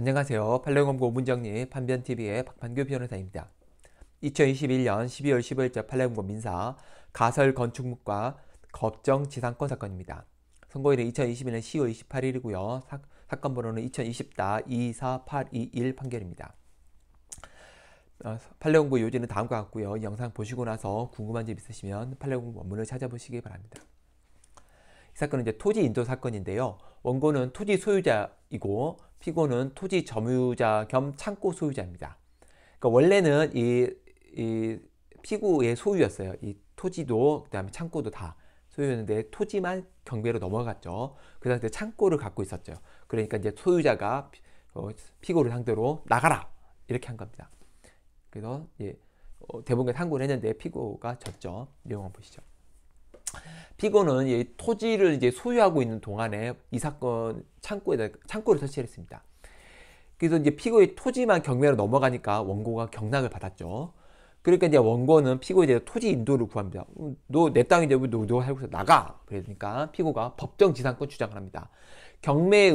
안녕하세요. 팔레검고 문정리 판변TV의 박판규 변호사입니다. 2021년 12월 15일자 팔레검고 민사 가설 건축물과 법정 지상권 사건입니다. 선고일은 2021년 10월 28일이고요. 사, 건 번호는 2020-24821 판결입니다. 어, 판례공부 요지는 다음과 같고요. 영상 보시고 나서 궁금한 점 있으시면 판례공부 원문을 찾아보시기 바랍니다. 사건은 이제 토지 인도 사건인데요. 원고는 토지 소유자이고 피고는 토지 점유자 겸 창고 소유자입니다. 그러니까 원래는 이, 이 피고의 소유였어요. 이 토지도 그다음에 창고도 다 소유였는데 토지만 경매로 넘어갔죠. 그 당시에 창고를 갖고 있었죠. 그러니까 이제 소유자가 어, 피고를 상대로 나가라 이렇게 한 겁니다. 그래서 예, 어, 대법원에 상고를 했는데 피고가 졌죠. 내용 한번 보시죠. 피고는 이 토지를 이제 소유하고 있는 동안에 이 사건 창고에 창고를 설치했습니다. 그래서 이제 피고의 토지만 경매로 넘어가니까 원고가 경락을 받았죠. 그러니까 이제 원고는 피고에 토지 인도를 구합니다. 너 내땅이데 음, 왜너 너 살고 뭐 있어 나가. 그러니까 피고가 법정 지상권 주장을 합니다. 경매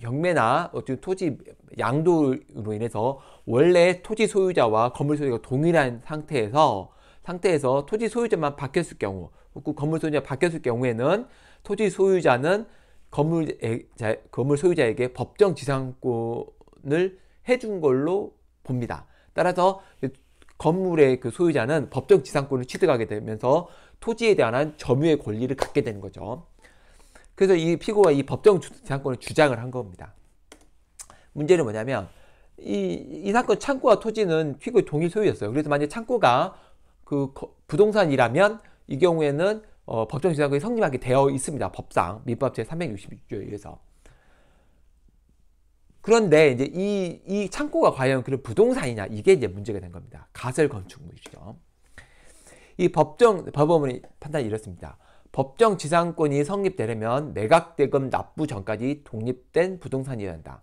경매나 어떤 토지 양도로 인해서 원래 토지 소유자와 건물 소유자가 동일한 상태에서 상태에서 토지 소유자만 바뀌었을 경우, 그 건물 소유자 바뀌었을 경우에는 토지 소유자는 건물 건물 소유자에게 법정 지상권을 해준 걸로 봅니다. 따라서 건물의 그 소유자는 법정 지상권을 취득하게 되면서 토지에 대한 점유의 권리를 갖게 되는 거죠. 그래서 이 피고가 이 법정 지상권을 주장을 한 겁니다. 문제는 뭐냐면 이, 이 사건 창고와 토지는 피고의 동일 소유였어요. 그래서 만약 창고가 그 부동산이라면 이 경우에는 어, 법정지상권이 성립하게 되어 있습니다. 법상 민법 제 366조에 의해서. 그런데 이제 이, 이 창고가 과연 그런 부동산이냐 이게 이제 문제가 된 겁니다. 가설 건축물이죠. 이 법정 법원의 판단이 이렇습니다. 법정 지상권이 성립되려면 매각대금 납부 전까지 독립된 부동산이어야 한다.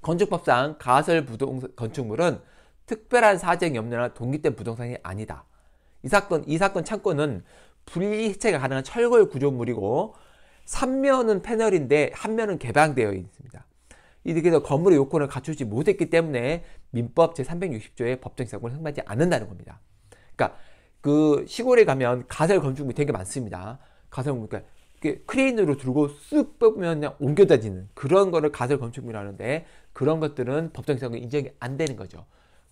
건축법상 가설 부동 건축물은 특별한 사정 이없느나 동기된 부동산이 아니다. 이 사건, 이 사건 창고는 분리 해체가 가능한 철골 구조물이고 3면은 패널인데 1 면은 개방되어 있습니다. 이래서 렇 건물의 요건을 갖추지 못했기 때문에 민법 제360조의 법정 사고을승받지 않는다는 겁니다. 그러니까 그 시골에 가면 가설 건축물이 되게 많습니다. 가설 건축물 그러니까 크레인으로 들고 쓱 뽑으면 그냥 옮겨다지는 그런 거를 가설 건축물이라는데 그런 것들은 법정 사고 인정이 안 되는 거죠.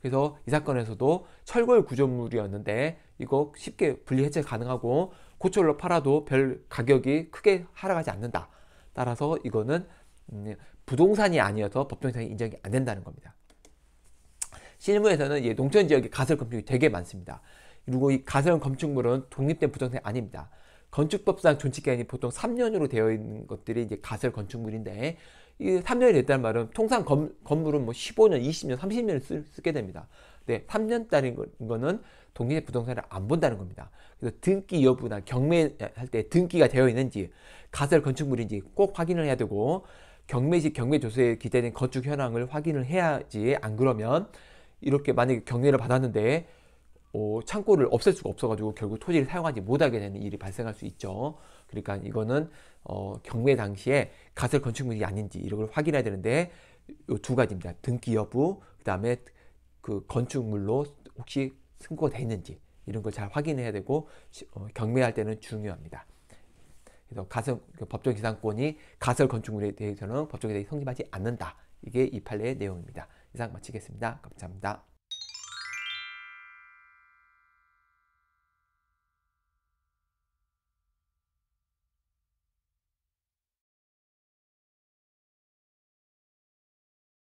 그래서 이 사건에서도 철골 구조물이었는데 이거 쉽게 분리 해체 가능하고 고철로 팔아도 별 가격이 크게 하락하지 않는다. 따라서 이거는 음, 부동산이 아니어서 법정상 인정이 안 된다는 겁니다. 실무에서는 농촌 지역에 가설 건축이 되게 많습니다. 그리고 이 가설 건축물은 독립된 부동산이 아닙니다. 건축법상 존치 기한이 보통 3년으로 되어 있는 것들이 이제 가설 건축물인데 이 3년이 됐다는 말은 통상 건, 건물은 뭐 15년, 20년, 30년을 쓰, 쓰게 됩니다. 네, 3년짜리인 거는 동일의 부동산을 안 본다는 겁니다. 그래서 등기 여부나 경매할 때 등기가 되어 있는지 가설 건축물인지 꼭 확인을 해야 되고 경매지 경매 조서에 기재된 건축 현황을 확인을 해야지 안 그러면 이렇게 만약에 경매를 받았는데 어, 창고를 없앨 수가 없어가지고 결국 토지를 사용하지 못하게 되는 일이 발생할 수 있죠. 그러니까 이거는 어, 경매 당시에 가설 건축물이 아닌지 이런 걸 확인해야 되는데 두 가지입니다. 등기 여부, 그 다음에 그 건축물로 혹시 승고가 돼 있는지 이런 걸 잘 확인해야 되고 어, 경매할 때는 중요합니다. 그래서 가설 그 법정 기상권이 가설 건축물에 대해서는 법정에 대해 성립하지 않는다. 이게 이 판례의 내용입니다. 이상 마치겠습니다. 감사합니다.